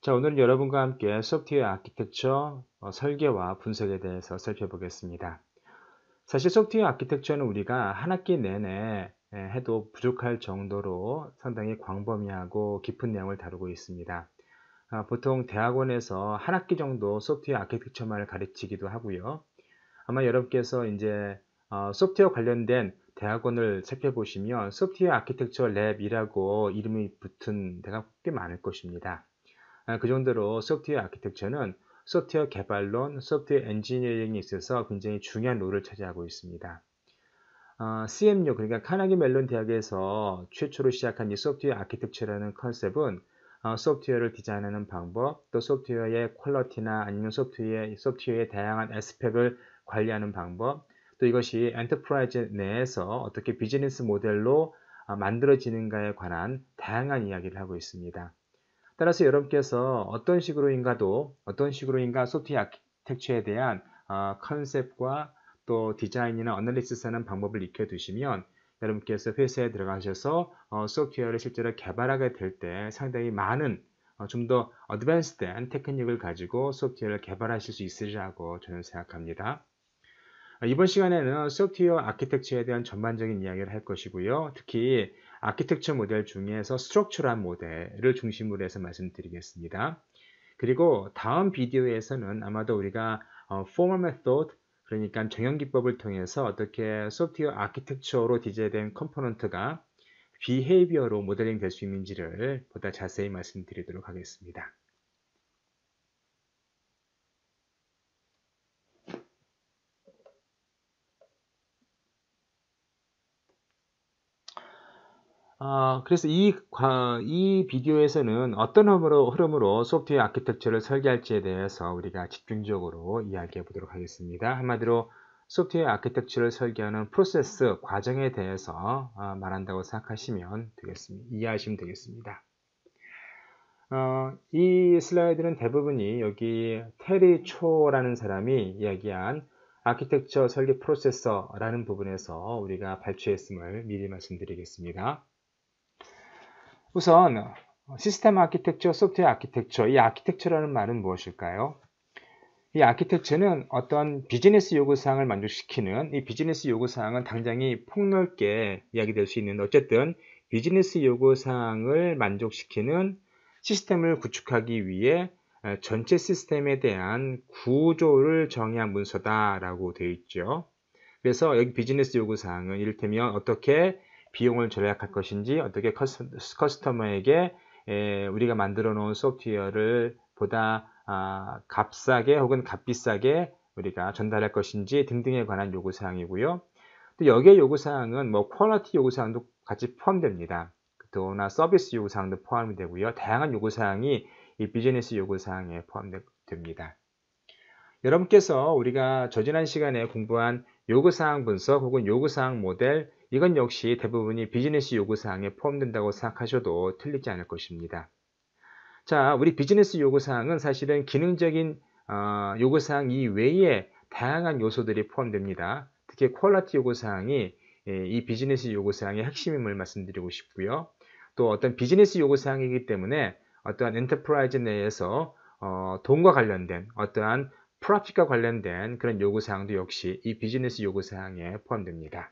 자, 오늘은 여러분과 함께 소프트웨어 아키텍처 어, 설계와 분석에 대해서 살펴보겠습니다. 사실 소프트웨어 아키텍처는 우리가 한 학기 내내 예, 해도 부족할 정도로 상당히 광범위하고 깊은 내용을 다루고 있습니다. 아, 보통 대학원에서 한 학기 정도 소프트웨어 아키텍처만을 가르치기도 하고요. 아마 여러분께서 이제 어, 소프트웨어 관련된 대학원을 살펴보시면 소프트웨어 아키텍처 랩이라고 이름이 붙은 데가 꽤 많을 것입니다. 아, 그 정도로 소프트웨어 아키텍처는 소프트웨어 개발론, 소프트웨어 엔지니어링에 있어서 굉장히 중요한 롤을 차지하고 있습니다. 어, 아, CMU 그러니까 카나기 멜론 대학에서 최초로 시작한 이 소프트웨어 아키텍처라는 컨셉은 어, 소프트웨어를 디자인하는 방법, 또 소프트웨어의 퀄러티나 아니면 소프트웨어, 소프트웨어의 다양한 에스펙을 관리하는 방법, 또 이것이 엔터프라이즈 내에서 어떻게 비즈니스 모델로 아, 만들어지는가에 관한 다양한 이야기를 하고 있습니다. 따라서 여러분께서 어떤 식으로인가도 어떤 식으로인가 소프트웨어 아키텍처에 대한 아, 컨셉과 또 디자인이나 어널리스스 하는 방법을 익혀두시면 여러분께서 회사에 들어가셔서 어, 소프트웨어를 실제로 개발하게 될 때 상당히 많은 어, 좀더 어드밴스된 테크닉을 가지고 소프트웨어를 개발하실 수 있으리라고 저는 생각합니다. 아, 이번 시간에는 소프트웨어 아키텍처에 대한 전반적인 이야기를 할 것이고요. 특히 아키텍처 모델 중에서 스트럭처란 모델을 중심으로 해서 말씀드리겠습니다. 그리고 다음 비디오에서는 아마도 우리가 어, formal method 그러니까 정형 기법을 통해서 어떻게 소프트웨어 아키텍처로 디자인된 컴포넌트가 비헤이비어로 모델링 될 수 있는지를 보다 자세히 말씀드리도록 하겠습니다. 아, 그래서 이, 이 비디오에서는 어떤 흐름으로, 흐름으로 소프트웨어 아키텍처를 설계할지에 대해서 우리가 집중적으로 이야기해 보도록 하겠습니다. 한마디로 소프트웨어 아키텍처를 설계하는 프로세스 과정에 대해서 아, 말한다고 생각하시면 되겠습니다. 이해하시면 되겠습니다. 어, 이 슬라이드는 대부분이 여기 테리 초라는 사람이 이야기한 아키텍처 설계 프로세서라는 부분에서 우리가 발췌했음을 미리 말씀드리겠습니다. 우선 어, 시스템 아키텍처, 소프트웨어 아키텍처, 이 아키텍처라는 말은 무엇일까요? 이 아키텍처는 어떤 비즈니스 요구사항을 만족시키는 이 비즈니스 요구사항은 당장이 폭넓게 이야기될 수 있는 어쨌든 비즈니스 요구사항을 만족시키는 시스템을 구축하기 위해 전체 시스템에 대한 구조를 정의한 문서다라고 되어 있죠. 그래서 여기 비즈니스 요구사항은 이를테면 어떻게 비용을 절약할 것인지 어떻게 커스터머에게 우리가 만들어 놓은 소프트웨어를 보다 아, 값싸게 혹은 값비싸게 우리가 전달할 것인지 등등에 관한 요구사항이고요. 또 여기에 요구사항은 뭐 퀄리티 요구사항도 같이 포함됩니다. 그 또나 서비스 요구사항도 포함이 되고요. 다양한 요구사항이 이 비즈니스 요구사항에 포함됩니다. 여러분께서 우리가 저지난 시간에 공부한 요구사항 분석 혹은 요구사항 모델 이건 역시 대부분이 비즈니스 요구사항에 포함된다고 생각하셔도 틀리지 않을 것입니다. 자, 우리 비즈니스 요구사항은 사실은 기능적인 어, 요구사항 이외에 다양한 요소들이 포함됩니다. 특히 퀄리티 요구사항이 예, 이 비즈니스 요구사항의 핵심임을 말씀드리고 싶고요. 또 어떤 비즈니스 요구사항이기 때문에 어떠한 엔터프라이즈 내에서 어, 돈과 관련된 어떠한 프로핏과 관련된 그런 요구사항도 역시 이 비즈니스 요구사항에 포함됩니다.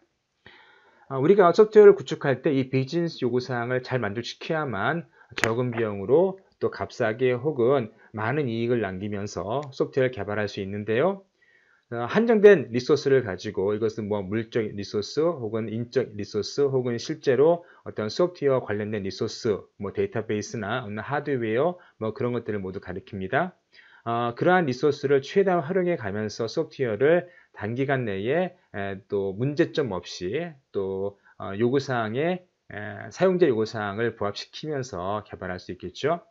아, 우리가 소프트웨어를 구축할 때 이 비즈니스 요구사항을 잘 만족시켜야만 적은 비용으로 또 값싸게 혹은 많은 이익을 남기면서 소프트웨어를 개발할 수 있는데요. 어, 한정된 리소스를 가지고 이것은 뭐 물적 리소스 혹은 인적 리소스 혹은 실제로 어떤 소프트웨어 관련된 리소스 뭐 데이터베이스나 하드웨어 뭐 그런 것들을 모두 가리킵니다. 어, 그러한 리소스를 최대한 활용해 가면서 소프트웨어를 단기간 내에 또 문제점 없이 또 어, 요구사항에 사용자 요구사항을 부합시키면서 개발할 수 있겠죠.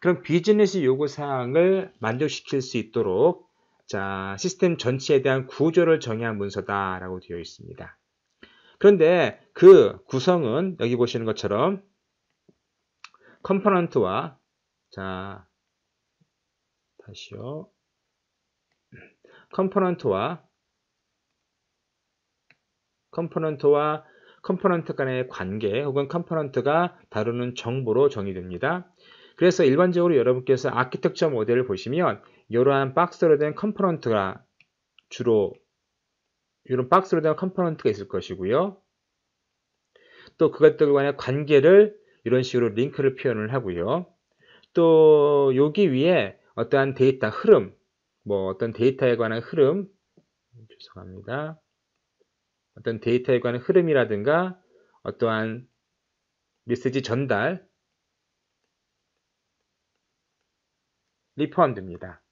그럼 비즈니스 요구사항을 만족시킬 수 있도록 자 시스템 전체에 대한 구조를 정의한 문서다라고 되어 있습니다. 그런데 그 구성은 여기 보시는 것처럼 컴포넌트와 자 다시요 컴포넌트와 컴포넌트와 컴포넌트 간의 관계 혹은 컴포넌트가 다루는 정보로 정의됩니다. 그래서 일반적으로 여러분께서 아키텍처 모델을 보시면 이러한 박스로 된 컴포넌트가 주로 이런 박스로 된 컴포넌트가 있을 것이고요. 또 그것들 간의 관계를 이런 식으로 링크를 표현을 하고요. 또 여기 위에 어떠한 데이터 흐름, 뭐 어떤 데이터에 관한 흐름, 죄송합니다. 어떤 데이터에 관한 흐름이라든가 어떠한 메시지 전달이 포함됩니다.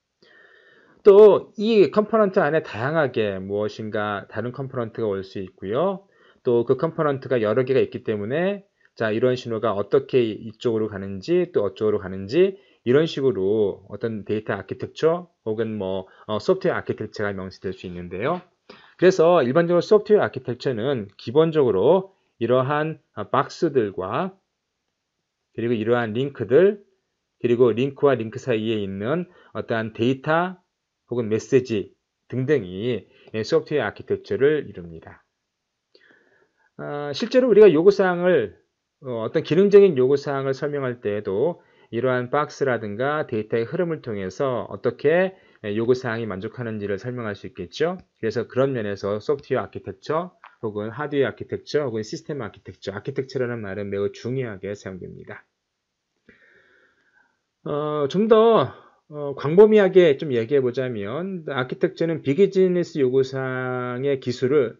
또 이 컴포넌트 안에 다양하게 무엇인가 다른 컴포넌트가 올 수 있고요. 또 그 컴포넌트가 여러 개가 있기 때문에 자 이런 신호가 어떻게 이쪽으로 가는지 또 어쪽으로 가는지 이런 식으로 어떤 데이터 아키텍처 혹은 뭐 어, 소프트웨어 아키텍처가 명시될 수 있는데요. 그래서 일반적으로 소프트웨어 아키텍처는 기본적으로 이러한 어, 박스들과 그리고 이러한 링크들 그리고 링크와 링크 사이에 있는 어떠한 데이터 혹은 메시지 등등이 예, 소프트웨어 아키텍처를 이룹니다. 어, 실제로 우리가 요구사항을 어, 어떤 기능적인 요구사항을 설명할 때에도 이러한 박스라든가 데이터의 흐름을 통해서 어떻게 예, 요구사항이 만족하는지를 설명할 수 있겠죠. 그래서 그런 면에서 소프트웨어 아키텍처 혹은 하드웨어 아키텍처 혹은 시스템 아키텍처, 아키텍처라는 말은 매우 중요하게 사용됩니다. 어, 좀더 어, 광범위하게 좀 얘기해 보자면 아키텍처는 비즈니스 요구사항의 기술을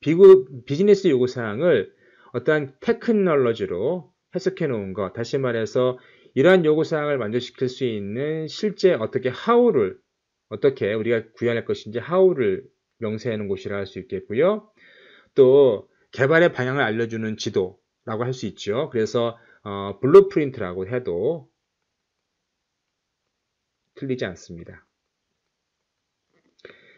비구, 비즈니스 요구사항을 어떠한 테크놀로지로 해석해 놓은 것 다시 말해서 이러한 요구사항을 만족시킬 수 있는 실제 어떻게 하우를 어떻게 우리가 구현할 것인지 하우를 명세하는 곳이라 할 수 있겠고요. 또 개발의 방향을 알려주는 지도라고 할 수 있죠. 그래서 어, 블루프린트라고 해도 틀리지 않습니다.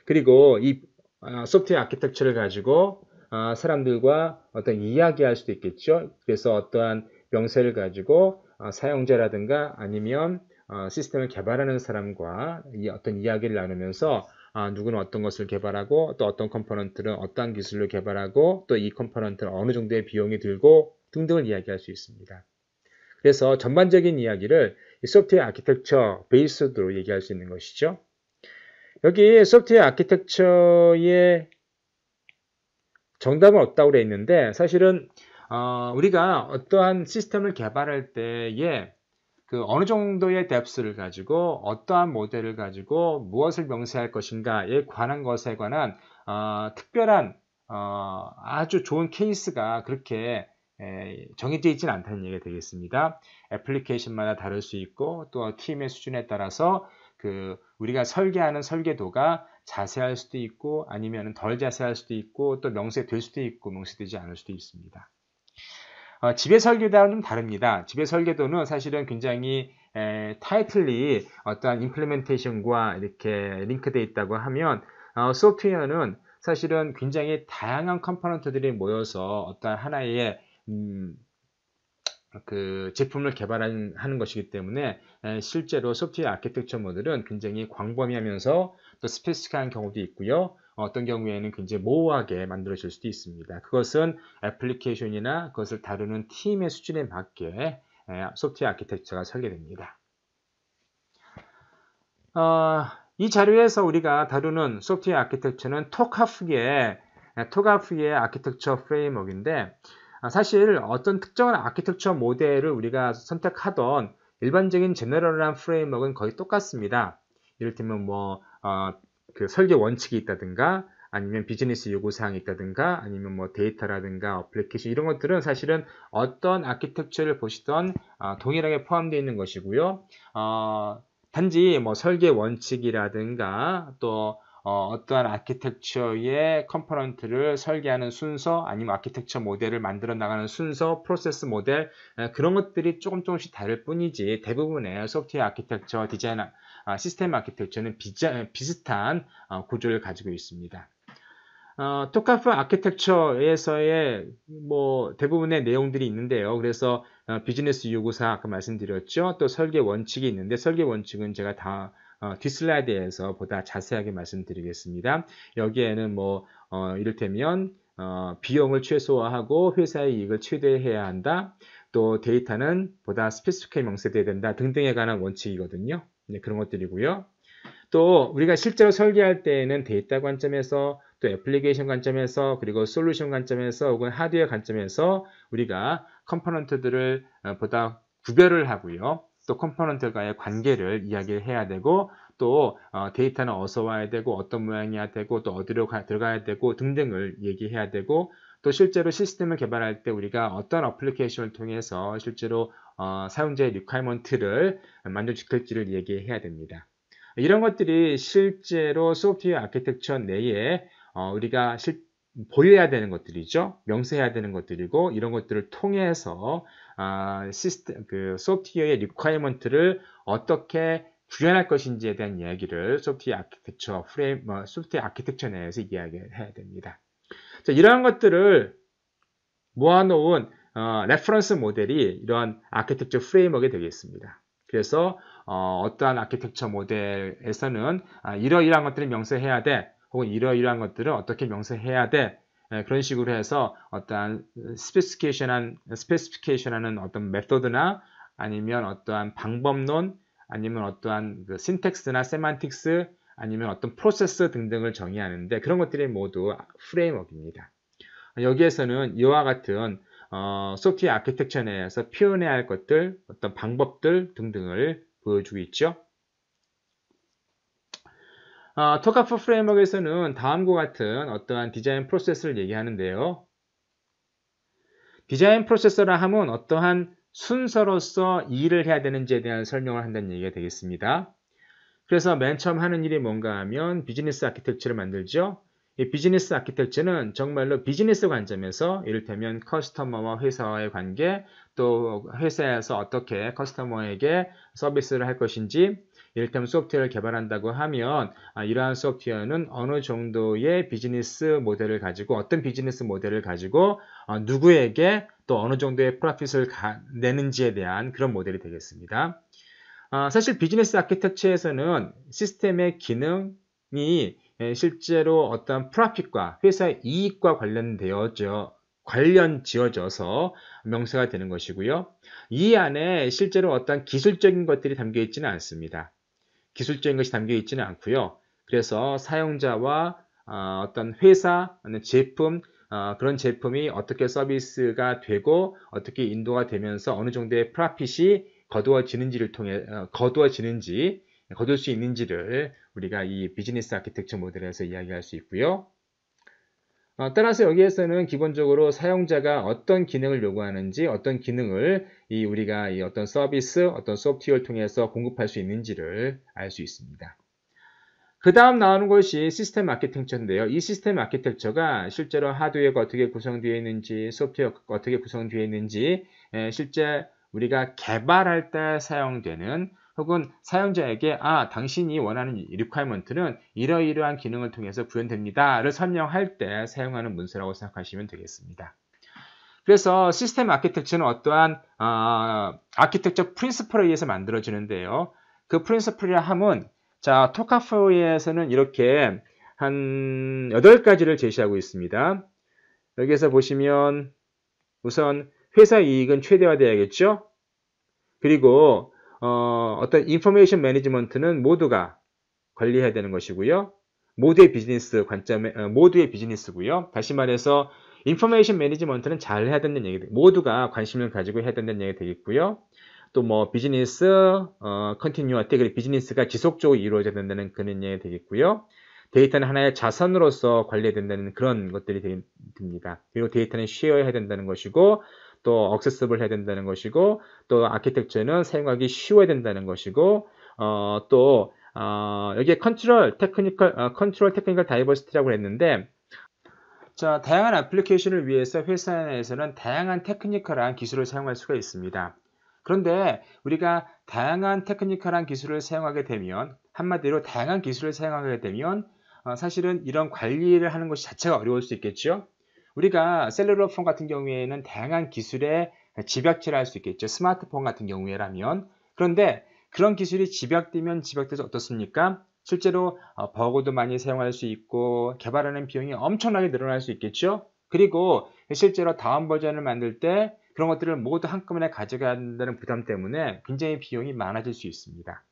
그리고 이 어, 소프트웨어 아키텍처를 가지고 어, 사람들과 어떤 이야기할 수도 있겠죠. 그래서 어떠한 명세를 가지고 아, 사용자라든가 아니면 어, 시스템을 개발하는 사람과 어떤 이야기를 나누면서 아, 누구는 어떤 것을 개발하고 또 어떤 컴포넌트는 어떤 기술로 개발하고 또 이 컴포넌트는 어느 정도의 비용이 들고 등등을 이야기할 수 있습니다. 그래서 전반적인 이야기를 소프트웨어 아키텍처 베이스로 얘기할 수 있는 것이죠. 여기 소프트웨어 아키텍처의 정답은 없다고 그랬는데 사실은 어, 우리가 어떠한 시스템을 개발할 때에 그 어느 정도의 뎁스를 가지고 어떠한 모델을 가지고 무엇을 명시할 것인가에 관한 것에 관한 어, 특별한 어, 아주 좋은 케이스가 그렇게 에, 정해져 있지는 않다는 얘기가 되겠습니다. 애플리케이션마다 다를 수 있고 또 팀의 수준에 따라서 그 우리가 설계하는 설계도가 자세할 수도 있고 아니면 덜 자세할 수도 있고 또 명세될 수도 있고 명세되지 않을 수도 있습니다. 어, 집의 설계도와는 좀 다릅니다. 집의 설계도는 사실은 굉장히 에, 타이틀리 어떤한 임플리멘테이션과 이렇게 링크되어 있다고 하면 어, 소프트웨어는 사실은 굉장히 다양한 컴포넌트들이 모여서 어떤 하나의 음, 그 제품을 개발하는 것이기 때문에 에, 실제로 소프트웨어 아키텍처 모델은 굉장히 광범위하면서 또 스페시픽한 경우도 있고요. 어떤 경우에는 굉장히 모호하게 만들어질 수도 있습니다. 그것은 애플리케이션이나 그것을 다루는 팀의 수준에 맞게 소프트웨어 아키텍처가 설계됩니다. 어, 이 자료에서 우리가 다루는 소프트웨어 아키텍처는 토카프의 토카프의 아키텍처 프레임워크인데 아, 사실 어떤 특정한 아키텍처 모델을 우리가 선택하던 일반적인 제너럴한 프레임워크는 거의 똑같습니다. 이를테면 뭐 어, 그 설계 원칙이 있다든가 아니면 비즈니스 요구사항이 있다든가 아니면 뭐 데이터라든가 어플리케이션 이런 것들은 사실은 어떤 아키텍처를 보시던 어, 아, 동일하게 포함되어 있는 것이고요. 어, 단지 뭐 설계 원칙이라든가 또 어, 떠한 아키텍처의 컴포넌트를 설계하는 순서 아니면 아키텍처 모델을 만들어 나가는 순서 프로세스 모델 그런 것들이 조금 조금씩 다를 뿐이지 대부분의 소프트웨어 아키텍처 디자인 아, 시스템 아키텍처는 비자, 비슷한 어, 구조를 가지고 있습니다. 어, 토카프 아키텍처에서의 뭐 대부분의 내용들이 있는데요. 그래서 어, 비즈니스 요구사 아까 말씀드렸죠. 또 설계 원칙이 있는데 설계 원칙은 제가 다 어, 뒷슬라이드에서 보다 자세하게 말씀드리겠습니다. 여기에는 뭐 어, 이를테면 어, 비용을 최소화하고 회사의 이익을 최대해야 한다. 또 데이터는 보다 스피스케 명세돼야 된다 등등에 관한 원칙이거든요. 그런 것들이고요. 또 우리가 실제로 설계할 때에는 데이터 관점에서 또 애플리케이션 관점에서 그리고 솔루션 관점에서 혹은 하드웨어 관점에서 우리가 컴포넌트들을 어, 보다 구별을 하고요. 또 컴포넌트와의 관계를 이야기를 해야 되고 또 어, 데이터는 어디서 와야 되고 어떤 모양이야 되고 또 어디로 가, 들어가야 되고 등등을 얘기해야 되고 또 실제로 시스템을 개발할 때 우리가 어떤 어플리케이션을 통해서 실제로 어, 사용자의 리퀘먼트를 만족시킬지를 얘기해야 됩니다. 이런 것들이 실제로 소프트웨어 아키텍처 내에 어, 우리가 실, 보여야 되는 것들이죠. 명세해야 되는 것들이고 이런 것들을 통해서 어, 시스템, 그 소프트웨어의 리퀘먼트를 어떻게 구현할 것인지에 대한 이야기를 소프트웨어 아키텍처 프레임, 어, 소프트웨어 아키텍처 내에서 이야기해야 됩니다. 자, 이러한 것들을 모아놓은 어, 레퍼런스 모델이 이러한 아키텍처 프레임워크가 되겠습니다. 그래서 어, 떠한 아키텍처 모델에서는 아, 이러이러한 것들을 명세해야 돼 혹은 이러이러한 것들을 어떻게 명세해야 돼 예, 그런 식으로 해서 어떠한 스페시피케이션한 스페시피케이션하는 어떤 메소드나 아니면 어떠한 방법론 아니면 어떠한 그 신텍스나 세만틱스 아니면 어떤 프로세스 등등을 정의하는데 그런 것들이 모두 프레임워크입니다. 여기에서는 이와 같은 어, 소프트웨어 아키텍처 내에서 표현해야 할 것들, 어떤 방법들 등등을 보여주고 있죠. 토카프 어, 프레임워크에서는 다음과 같은 어떠한 디자인 프로세스를 얘기하는데요. 디자인 프로세서라 함은 어떠한 순서로서 일을 해야 되는지에 대한 설명을 한다는 얘기가 되겠습니다. 그래서 맨 처음 하는 일이 뭔가 하면 비즈니스 아키텍처를 만들죠. 이 비즈니스 아키텍처는 정말로 비즈니스 관점에서 이를테면 커스터머와 회사와의 관계, 또 회사에서 어떻게 커스터머에게 서비스를 할 것인지, 이를테면 소프트웨어를 개발한다고 하면 아, 이러한 소프트웨어는 어느 정도의 비즈니스 모델을 가지고 어떤 비즈니스 모델을 가지고 어, 누구에게 또 어느 정도의 프로핏을 내는지에 대한 그런 모델이 되겠습니다. 어, 사실 비즈니스 아키텍처에서는 시스템의 기능이 예, 실제로 어떤 프라핏과 회사의 이익과 관련되어져 관련 지어져서 명세가 되는 것이고요. 이 안에 실제로 어떤 기술적인 것들이 담겨 있지는 않습니다. 기술적인 것이 담겨 있지는 않고요. 그래서 사용자와 어, 어떤 회사, 제품, 어, 그런 제품이 어떻게 서비스가 되고 어떻게 인도가 되면서 어느 정도의 프라핏이 거두어지는지를 통해 어, 거두어지는지 거둘 수 있는지를 우리가 이 비즈니스 아키텍처 모델에서 이야기할 수 있고요. 어, 따라서 여기에서는 기본적으로 사용자가 어떤 기능을 요구하는지, 어떤 기능을 이 우리가 이 어떤 서비스, 어떤 소프트웨어를 통해서 공급할 수 있는지를 알 수 있습니다. 그 다음 나오는 것이 시스템 아키텍처인데요. 이 시스템 아키텍처가 실제로 하드웨어가 어떻게 구성되어 있는지, 소프트웨어가 어떻게 구성되어 있는지, 실제 우리가 개발할 때 사용되는 혹은 사용자에게 아 당신이 원하는 리퀘어먼트는 이러이러한 기능을 통해서 구현됩니다를 설명할 때 사용하는 문서라고 생각하시면 되겠습니다. 그래서 시스템 아키텍처는 어떠한 어, 아키텍처 프린스플에 의해서 만들어지는데요. 그 프린스플이라 함은 자 토카포에서는 이렇게 한 8가지를 제시하고 있습니다. 여기에서 보시면 우선 회사 이익은 최대화돼야겠죠? 그리고 어, 어떤 인포메이션 매니지먼트는 모두가 관리해야 되는 것이고요. 모두의 비즈니스 관점에 어, 모두의 비즈니스고요. 다시 말해서 인포메이션 매니지먼트는 잘 해야 된다는 얘기, 모두가 관심을 가지고 해야 된다는 얘기 되겠고요. 또 뭐 비즈니스 어, 컨티뉴어티 그리고 비즈니스가 지속적으로 이루어져야 된다는 그런 얘기 되겠고요. 데이터는 하나의 자산으로서 관리해야 된다는 그런 것들이 됩니다. 그리고 데이터는 쉐어해야 된다는 것이고 또 액세스블 해야 된다는 것이고 또 아키텍처는 사용하기 쉬워야 된다는 것이고 어, 또 어, 여기에 컨트롤 테크니컬 컨트롤 테크니컬 다이버시티라고 했는데 자, 다양한 애플리케이션을 위해서 회사 내에서는 다양한 테크니컬한 기술을 사용할 수가 있습니다. 그런데 우리가 다양한 테크니컬한 기술을 사용하게 되면 한마디로 다양한 기술을 사용하게 되면 어, 사실은 이런 관리를 하는 것이 자체가 어려울 수 있겠죠. 우리가 셀룰러폰 같은 경우에는 다양한 기술에 집약체를 할 수 있겠죠. 스마트폰 같은 경우에라면. 그런데 그런 기술이 집약되면 집약돼서 어떻습니까? 실제로 어, 버그도 많이 사용할 수 있고 개발하는 비용이 엄청나게 늘어날 수 있겠죠. 그리고 실제로 다음 버전을 만들 때 그런 것들을 모두 한꺼번에 가져가야 한다는 부담 때문에 굉장히 비용이 많아질 수 있습니다.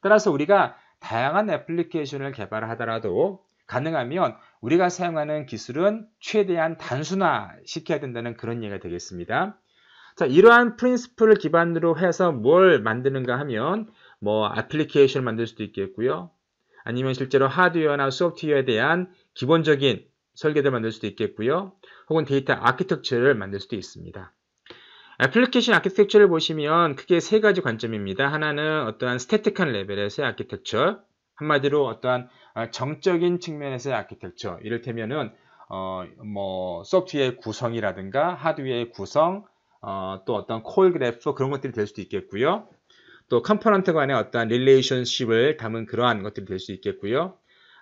따라서 우리가 다양한 애플리케이션을 개발하더라도 가능하면 우리가 사용하는 기술은 최대한 단순화 시켜야 된다는 그런 얘기가 되겠습니다. 자, 이러한 프린스플을 기반으로 해서 뭘 만드는가 하면 뭐 애플리케이션을 만들 수도 있겠고요. 아니면 실제로 하드웨어나 소프트웨어에 대한 기본적인 설계를 만들 수도 있겠고요. 혹은 데이터 아키텍처를 만들 수도 있습니다. 애플리케이션 아키텍처를 보시면 크게 세 가지 관점입니다. 하나는 어떠한 스태틱한 레벨에서의 아키텍처, 한마디로 어떠한 어, 정적인 측면에서의 아키텍처 이를테면은 어, 뭐 소프트웨어의 구성이라든가 하드웨어의 구성 어, 또 어떤 콜 그래프 그런 것들이 될 수도 있겠고요. 또 컴포넌트 간의 어떠한 릴레이션십을 담은 그러한 것들이 될 수 있겠고요.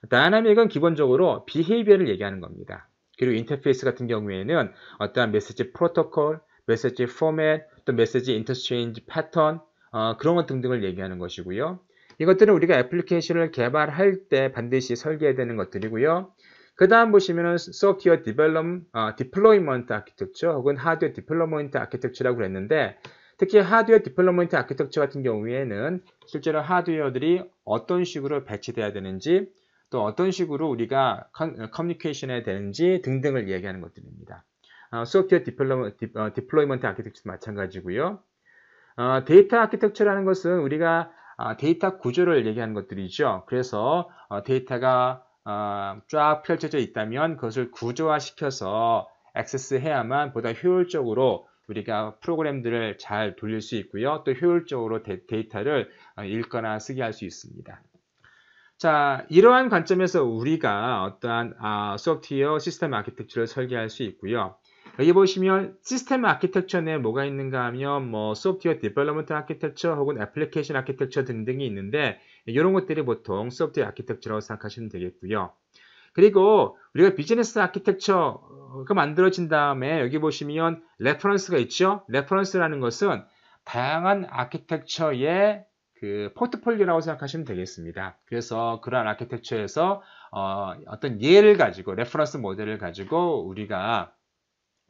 다이나믹은 기본적으로 비헤이비어를 얘기하는 겁니다. 그리고 인터페이스 같은 경우에는 어떠한 메시지 프로토콜, 메시지 포맷, 또 메시지 인터체인지 스 패턴 어, 그런 것 등등을 얘기하는 것이고요. 이것들은 우리가 애플리케이션을 개발할 때 반드시 설계해야 되는 것들이고요. 그 다음 보시면은 소프트웨어 디벨럼, 어, 디플로이먼트 아키텍처 혹은 하드웨어 디플로이먼트 아키텍처라고 그랬는데 특히 하드웨어 디플로이먼트 아키텍처 같은 경우에는 실제로 하드웨어들이 어떤 식으로 배치돼야 되는지 또 어떤 식으로 우리가 어, 커뮤니케이션 해야 되는지 등등을 얘기하는 것들입니다. 어, 소프트웨어 디플로, 어, 디플로이먼트 아키텍처도 마찬가지고요. 어, 데이터 아키텍처라는 것은 우리가 아, 데이터 구조를 얘기하는 것들이죠. 그래서 어, 데이터가 어, 쫙 펼쳐져 있다면 그것을 구조화시켜서 액세스해야만 보다 효율적으로 우리가 프로그램들을 잘 돌릴 수 있고요. 또 효율적으로 데이터를 어, 읽거나 쓰게 할 수 있습니다. 자, 이러한 관점에서 우리가 어떠한 아, 소프트웨어 시스템 아키텍처를 설계할 수 있고요. 여기 보시면 시스템 아키텍처 내에 뭐가 있는가 하면 뭐 소프트웨어 디벨로먼트 아키텍처 혹은 애플리케이션 아키텍처 등등이 있는데 이런 것들이 보통 소프트웨어 아키텍처라고 생각하시면 되겠고요. 그리고 우리가 비즈니스 아키텍처가 만들어진 다음에 여기 보시면 레퍼런스가 있죠. 레퍼런스라는 것은 다양한 아키텍처의 그 포트폴리오라고 생각하시면 되겠습니다. 그래서 그러한 아키텍처에서 어, 어떤 예를 가지고 레퍼런스 모델을 가지고 우리가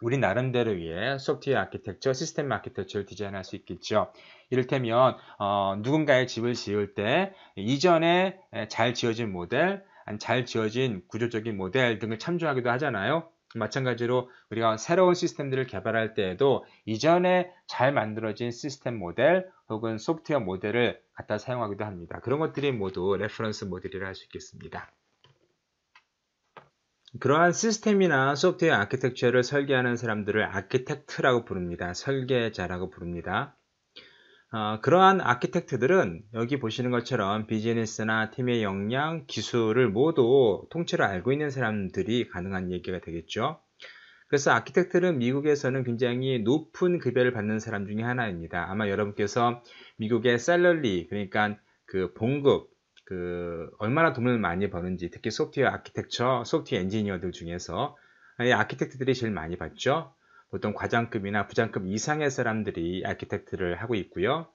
우리 나름대로의 소프트웨어 아키텍처, 시스템 아키텍처를 디자인할 수 있겠죠. 이를테면 어, 누군가의 집을 지을 때 이전에 잘 지어진 모델, 잘 지어진 구조적인 모델 등을 참조하기도 하잖아요. 마찬가지로 우리가 새로운 시스템들을 개발할 때에도 이전에 잘 만들어진 시스템 모델 혹은 소프트웨어 모델을 갖다 사용하기도 합니다. 그런 것들이 모두 레퍼런스 모델이라 할 수 있겠습니다. 그러한 시스템이나 소프트웨어 아키텍처를 설계하는 사람들을 아키텍트라고 부릅니다. 설계자라고 부릅니다. 어, 그러한 아키텍트들은 여기 보시는 것처럼 비즈니스나 팀의 역량, 기술을 모두 통째로 알고 있는 사람들이 가능한 얘기가 되겠죠. 그래서 아키텍트는 미국에서는 굉장히 높은 급여를 받는 사람 중에 하나입니다. 아마 여러분께서 미국의 셀러리, 그러니까 그 봉급, 그 얼마나 돈을 많이 버는지 특히 소프트웨어 아키텍처, 소프트웨어 엔지니어들 중에서 이 아키텍트들이 제일 많이 받죠. 보통 과장급이나 부장급 이상의 사람들이 아키텍트를 하고 있고요.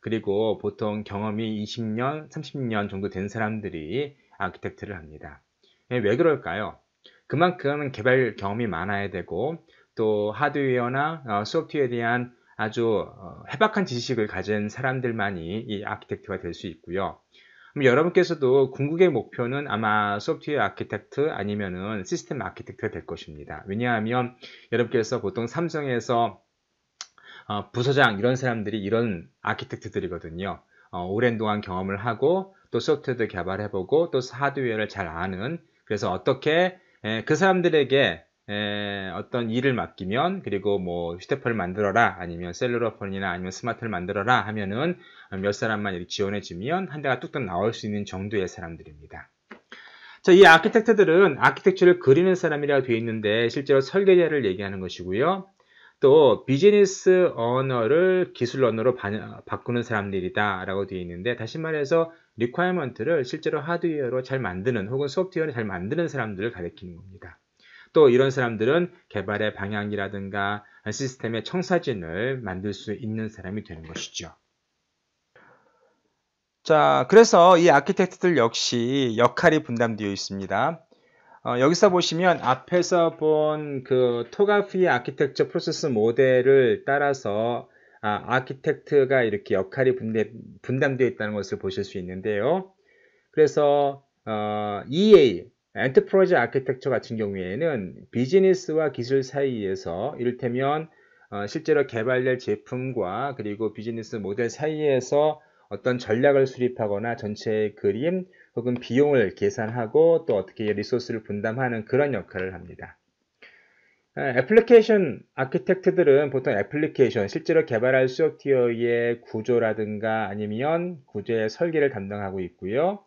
그리고 보통 경험이 20년, 30년 정도 된 사람들이 아키텍트를 합니다. 예, 왜 그럴까요? 그만큼 개발 경험이 많아야 되고 또 하드웨어나 어, 소프트웨어에 대한 아주 어, 해박한 지식을 가진 사람들만이 이 아키텍트가 될 수 있고요. 그럼 여러분께서도 궁극의 목표는 아마 소프트웨어 아키텍트 아니면은 시스템 아키텍트가 될 것입니다. 왜냐하면 여러분께서 보통 삼성에서 어, 부서장 이런 사람들이 이런 아키텍트들이거든요. 어, 오랜 동안 경험을 하고 또 소프트웨어도 개발해보고 또 하드웨어를 잘 아는 그래서 어떻게 에, 그 사람들에게 에, 어떤 일을 맡기면 그리고 뭐 휴대폰을 만들어라 아니면 셀룰러폰이나 아니면 스마트를 만들어라 하면은 몇 사람만 이렇게 지원해 주면 한 대가 뚝딱 나올 수 있는 정도의 사람들입니다. 자, 이 아키텍트들은 아키텍처를 그리는 사람이라고 되어 있는데 실제로 설계자를 얘기하는 것이고요. 또 비즈니스 언어를 기술 언어로 바, 바꾸는 사람들이다라고 되어 있는데 다시 말해서 리퀘어먼트를 실제로 하드웨어로 잘 만드는 혹은 소프트웨어를 잘 만드는 사람들을 가리키는 겁니다. 또 이런 사람들은 개발의 방향이라든가 시스템의 청사진을 만들 수 있는 사람이 되는 것이죠. 자, 그래서 이 아키텍트들 역시 역할이 분담되어 있습니다. 어, 여기서 보시면 앞에서 본 그 토가피 아키텍처 프로세스 모델을 따라서 아, 키텍트가 이렇게 역할이 분담, 되어 있다는 것을 보실 수 있는데요. 그래서 어, EA, 엔터프라이즈 아키텍처 같은 경우에는 비즈니스와 기술 사이에서 이를테면 어, 실제로 개발될 제품과 그리고 비즈니스 모델 사이에서 어떤 전략을 수립하거나 전체의 그림 혹은 비용을 계산하고 또 어떻게 리소스를 분담하는 그런 역할을 합니다. 어, 애플리케이션 아키텍트들은 보통 애플리케이션, 실제로 개발할 소프트웨어의 구조라든가 아니면 구조의 설계를 담당하고 있고요.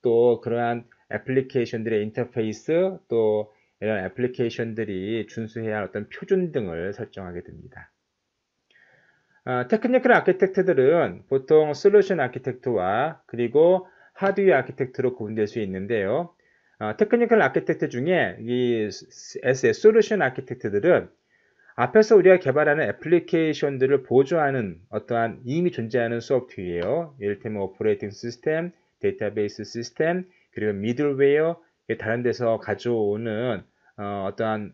또 그러한 애플리케이션들의 인터페이스 또 이런 애플리케이션들이 준수해야 할 어떤 표준 등을 설정하게 됩니다. 어, 테크니컬 아키텍트들은 보통 솔루션 아키텍트와 그리고 하드웨어 아키텍트로 구분될 수 있는데요. 어, 테크니컬 아키텍트 중에 이 SS 솔루션 아키텍트들은 앞에서 우리가 개발하는 애플리케이션들을 보조하는 어떠한 이미 존재하는 소프트웨어요 예를 들면 오퍼레이팅 시스템, 데이터베이스 시스템, 그리고 미들웨어 다른 데서 가져오는 어, 떠한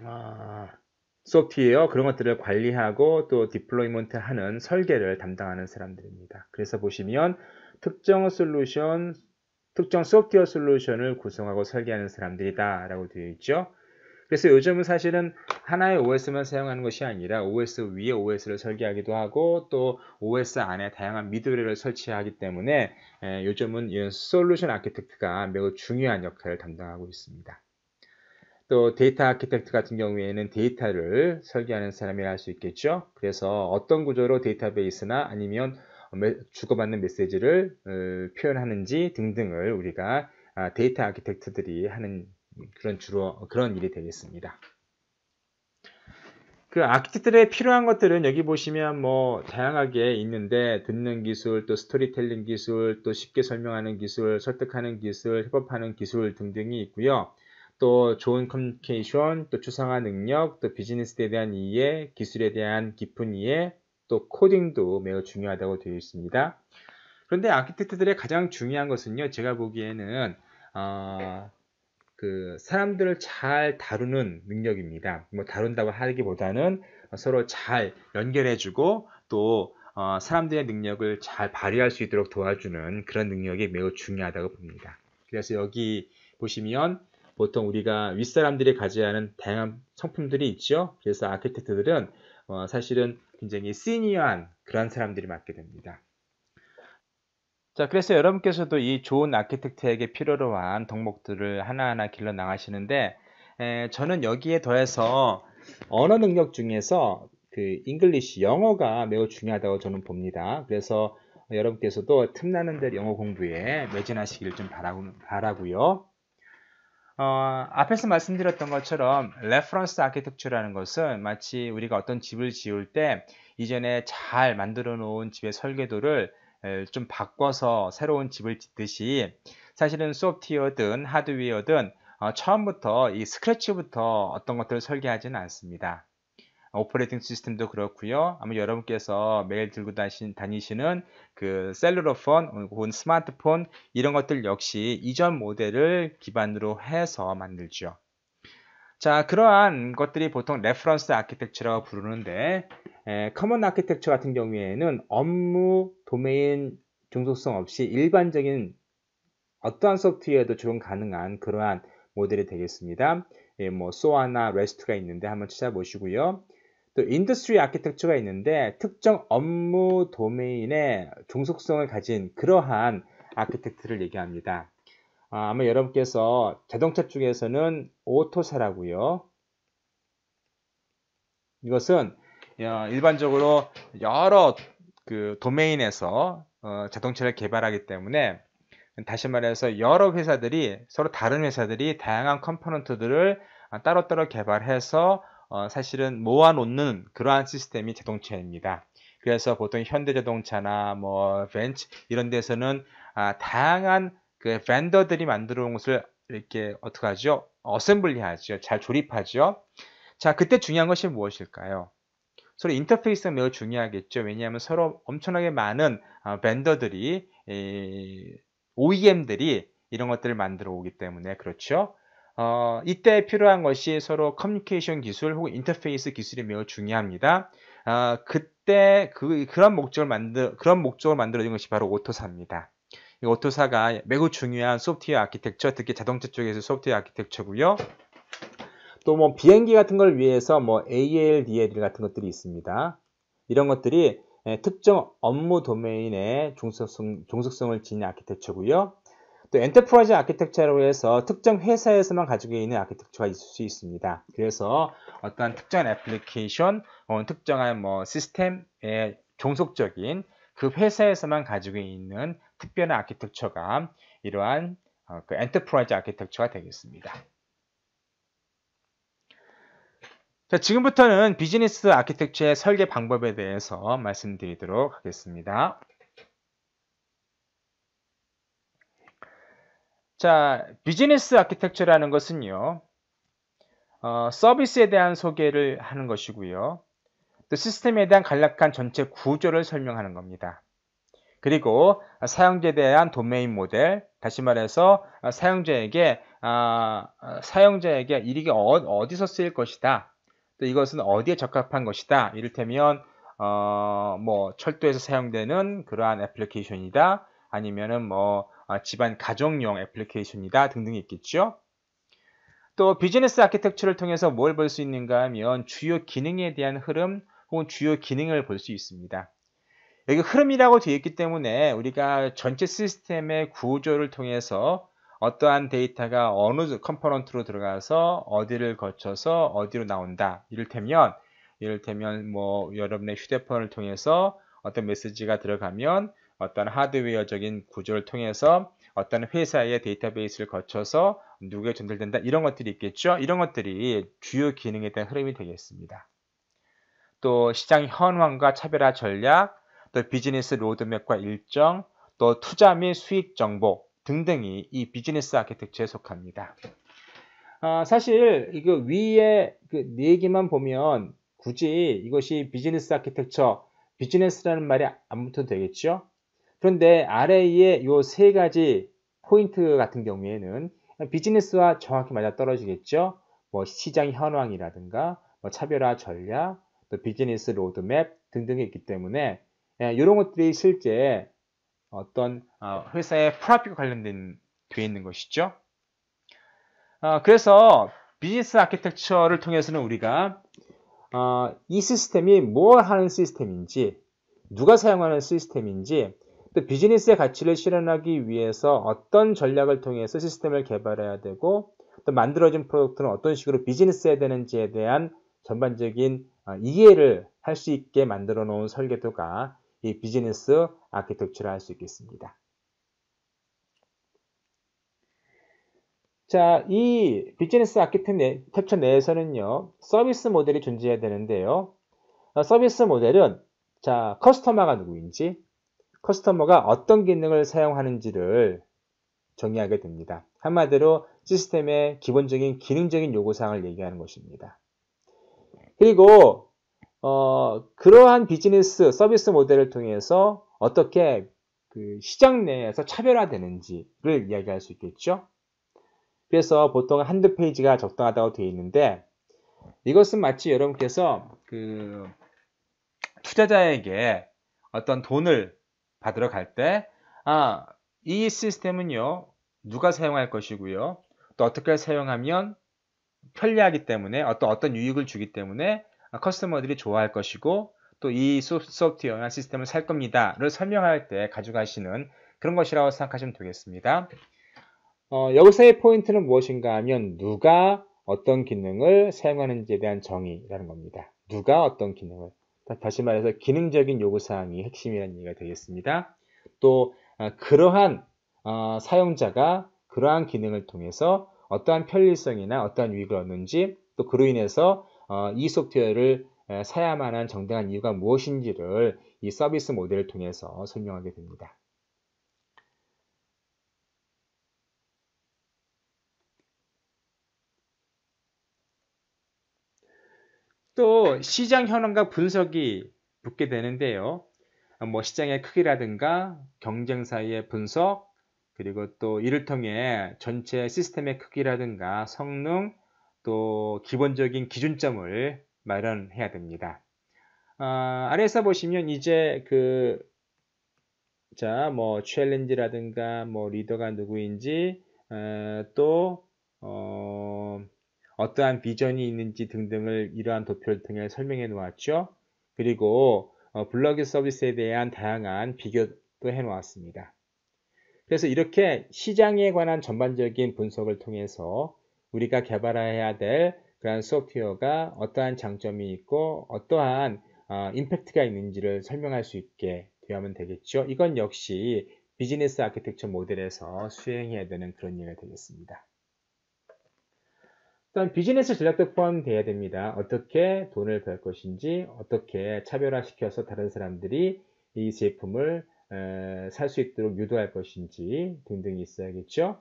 어, 아, 소프트웨어 그런 것들을 관리하고 또 디플로이먼트 하는 설계를 담당하는 사람들입니다. 그래서 보시면 특정 솔루션, 특정 소프트웨어 솔루션을 구성하고 설계하는 사람들이다 라고 되어 있죠. 그래서 요즘은 사실은 하나의 OS만 사용하는 것이 아니라 OS 위에 OS를 설계하기도 하고 또 OS 안에 다양한 미드웨어를 설치하기 때문에 예, 요즘은 이런 솔루션 아키텍트가 매우 중요한 역할을 담당하고 있습니다. 또 데이터 아키텍트 같은 경우에는 데이터를 설계하는 사람이라 할 수 있겠죠. 그래서 어떤 구조로 데이터베이스나 아니면 주고받는 메시지를 어, 표현하는지 등등을 우리가 아, 데이터 아키텍트들이 하는 음, 그런 주로 그런 일이 되겠습니다. 그아트들의 필요한 것들은 여기 보시면 뭐 다양하게 있는데 듣는 기술, 또 스토리텔링 기술, 또 쉽게 설명하는 기술, 설득하는 기술, 협업하는 기술 등등이 있고요. 또 좋은 커뮤니케이션, 또 추상화 능력, 또 비즈니스에 대한 이해, 기술에 대한 깊은 이해, 또 코딩도 매우 중요하다고 되어 있습니다. 그런데 아키텍트들의 가장 중요한 것은요, 제가 보기에는 어, 그 사람들을 잘 다루는 능력입니다. 뭐 다룬다고 하기보다는 서로 잘 연결해주고 또 어, 사람들의 능력을 잘 발휘할 수 있도록 도와주는 그런 능력이 매우 중요하다고 봅니다. 그래서 여기 보시면 보통 우리가 윗사람들이 가져야 하는 다양한 성품들이 있죠. 그래서 아키텍트들은 어, 사실은 굉장히 시니어한 그런 사람들이 맡게 됩니다. 자, 그래서 여러분께서도 이 좋은 아키텍트에게 필요로 한 덕목들을 하나하나 길러 나가시는데 에, 저는 여기에 더해서 언어 능력 중에서 그 잉글리시 영어가 매우 중요하다고 저는 봅니다. 그래서 여러분께서도 틈나는 대로 영어 공부에 매진하시기를 좀 바라고, 요 어, 앞에서 말씀드렸던 것처럼 레퍼런스 아키텍처라는 것은 마치 우리가 어떤 집을 지을 때 이전에 잘 만들어 놓은 집의 설계도를 좀 바꿔서 새로운 집을 짓듯이 사실은 소프트웨어든 하드웨어든 어, 처음부터 이 스크래치부터 어떤 것들을 설계하지는 않습니다. 오퍼레이팅 시스템도 그렇고요. 아마 여러분께서 매일 들고 다니시는 그 셀룰러폰 혹은 스마트폰 이런 것들 역시 이전 모델을 기반으로 해서 만들죠. 자, 그러한 것들이 보통 레퍼런스 아키텍처라고 부르는데 에, 커먼 아키텍처 같은 경우에는 업무, 도메인 종속성 없이 일반적인 어떠한 소프트웨어에도 적용 가능한 그러한 모델이 되겠습니다. 예, 뭐 소아나 레스트가 있는데 한번 찾아보시고요. 또 인더스트리 아키텍처가 있는데 특정 업무 도메인의 종속성을 가진 그러한 아키텍트를 얘기합니다. 아, 마 여러분께서 자동차 쪽에서는 오토세라고요. 이것은 일반적으로 여러 그 도메인에서 어, 자동차를 개발하기 때문에 다시 말해서 여러 회사들이 서로 다른 회사들이 다양한 컴포넌트들을 따로따로 개발해서 어, 사실은 모아놓는 그러한 시스템이 자동차입니다. 그래서 보통 현대자동차나 뭐 벤츠 이런 데서는 아, 다양한 그 벤더들이 만들어 온 것을 이렇게 어떻게 하죠? 어셈블리 하죠. 잘 조립하죠. 자, 그때 중요한 것이 무엇일까요? 서로 인터페이스가 매우 중요하겠죠. 왜냐하면 서로 엄청나게 많은 벤더들이 어, OEM들이 이런 것들을 만들어 오기 때문에 그렇죠. 어, 이때 필요한 것이 서로 커뮤니케이션 기술 혹은 인터페이스 기술이 매우 중요합니다. 어, 그때 그, 그런 목적을 만들 그런 목적을 만들어진 것이 바로 오토사입니다. 오토사가 매우 중요한 소프트웨어 아키텍처, 특히 자동차 쪽에서 소프트웨어 아키텍처고요. 또 뭐 비행기 같은 걸 위해서 뭐 ALDL 같은 것들이 있습니다. 이런 것들이 예, 특정 업무 도메인의 종속성, 종속성을 지닌 아키텍처고요. 또 엔터프라이즈 아키텍처라고 해서 특정 회사에서만 가지고 있는 아키텍처가 있을 수 있습니다. 그래서 어떤 특정 한 애플리케이션, 어, 특정한 뭐 시스템의 종속적인 그 회사에서만 가지고 있는 특별한 아키텍처가 이러한 어, 그 엔터프라이즈 아키텍처가 되겠습니다. 자, 지금부터는 비즈니스 아키텍처의 설계 방법에 대해서 말씀드리도록 하겠습니다. 자, 비즈니스 아키텍처라는 것은요, 어, 서비스에 대한 소개를 하는 것이고요, 또 시스템에 대한 간략한 전체 구조를 설명하는 겁니다. 그리고 사용자에 대한 도메인 모델, 다시 말해서 사용자에게 아, 사용자에게 이게 어, 어디서 쓰일 것이다. 또 이것은 어디에 적합한 것이다. 이를테면 어, 뭐 철도에서 사용되는 그러한 애플리케이션이다. 아니면은 뭐 아, 집안 가정용 애플리케이션이다 등등이 있겠죠. 또 비즈니스 아키텍처를 통해서 뭘 볼 수 있는가 하면 주요 기능에 대한 흐름 혹은 주요 기능을 볼 수 있습니다. 여기 흐름이라고 되어 있기 때문에 우리가 전체 시스템의 구조를 통해서 어떠한 데이터가 어느 컴포넌트로 들어가서 어디를 거쳐서 어디로 나온다. 이를테면 이를테면 뭐 여러분의 휴대폰을 통해서 어떤 메시지가 들어가면 어떤 하드웨어적인 구조를 통해서 어떤 회사의 데이터베이스를 거쳐서 누구에 전달된다 이런 것들이 있겠죠. 이런 것들이 주요 기능에 대한 흐름이 되겠습니다. 또 시장 현황과 차별화 전략, 또 비즈니스 로드맵과 일정, 또 투자 및 수익 정보 등등이 이 비즈니스 아키텍처에 속합니다. 아, 사실 이거 위에 그네 개만 보면 굳이 이것이 비즈니스 아키텍처, 비즈니스라는 말이 아무튼 되겠죠? 그런데 아래의 이세 가지 포인트 같은 경우에는 비즈니스와 정확히 맞아 떨어지겠죠? 뭐 시장 현황이라든가 뭐 차별화 전략, 또 비즈니스 로드맵 등등이 있기 때문에 예, 이런 것들이 실제 어떤 어, 회사의 프라픽과 관련된 되어 있는 것이죠. 어, 그래서 비즈니스 아키텍처를 통해서는 우리가 어, 이 시스템이 뭘 하는 시스템인지 누가 사용하는 시스템인지 또 비즈니스의 가치를 실현하기 위해서 어떤 전략을 통해서 시스템을 개발해야 되고 또 만들어진 프로덕트는 어떤 식으로 비즈니스해야 되는지에 대한 전반적인 어, 이해를 할 수 있게 만들어 놓은 설계도가 이 비즈니스 아키텍처를 할 수 있겠습니다. 자, 이 비즈니스 아키텍처 내에서는요, 서비스 모델이 존재해야 되는데요. 어, 서비스 모델은 자, 커스터머가 누구인지, 커스터머가 어떤 기능을 사용하는지를 정의하게 됩니다. 한마디로 시스템의 기본적인 기능적인 요구사항을 얘기하는 것입니다. 그리고 어, 그러한 비즈니스 서비스 모델을 통해서 어떻게 그 시장 내에서 차별화되는지를 이야기할 수 있겠죠. 그래서 보통 한두 페이지가 적당하다고 되어 있는데 이것은 마치 여러분께서 그 투자자에게 어떤 돈을 받으러 갈 때 아, 이 시스템은요. 누가 사용할 것이고요. 또 어떻게 사용하면 편리하기 때문에 어떤 어떤 유익을 주기 때문에 아, 커스터머들이 좋아할 것이고 또 이 소프트웨어나 시스템을 살 겁니다를 설명할 때 가져가시는 그런 것이라고 생각하시면 되겠습니다. 어, 여기서의 포인트는 무엇인가 하면 누가 어떤 기능을 사용하는지에 대한 정의라는 겁니다. 누가 어떤 기능을 다시 말해서 기능적인 요구사항이 핵심이라는 얘기가 되겠습니다. 또 어, 그러한 어, 사용자가 그러한 기능을 통해서 어떠한 편리성이나 어떠한 유익을 얻는지 또 그로 인해서 어, 이 소프트웨어를 사야만 한 정당한 이유가 무엇인지를 이 서비스 모델을 통해서 설명하게 됩니다. 또 시장 현황과 분석이 붙게 되는데요. 뭐 시장의 크기라든가 경쟁사의 분석 그리고 또 이를 통해 전체 시스템의 크기라든가 성능 또 기본적인 기준점을 마련해야 됩니다. 아, 아래에서 보시면 이제 그 자, 뭐, 챌린지라든가, 뭐, 리더가 누구인지, 어, 또, 어, 어떠한 비전이 있는지 등등을 이러한 도표를 통해 설명해 놓았죠. 그리고, 어, 블로그 서비스에 대한 다양한 비교도 해 놓았습니다. 그래서 이렇게 시장에 관한 전반적인 분석을 통해서 우리가 개발해야 될그런 소프트웨어가 어떠한 장점이 있고 어떠한 어, 임팩트가 있는지를 설명할 수 있게 되면 되겠죠. 이건 역시 비즈니스 아키텍처 모델에서 수행해야 되는 그런 일이 되겠습니다. 일단 비즈니스 전략도 포함되어야 됩니다. 어떻게 돈을 벌 것인지, 어떻게 차별화시켜서 다른 사람들이 이 제품을 살 수 있도록 유도할 것인지 등등이 있어야겠죠.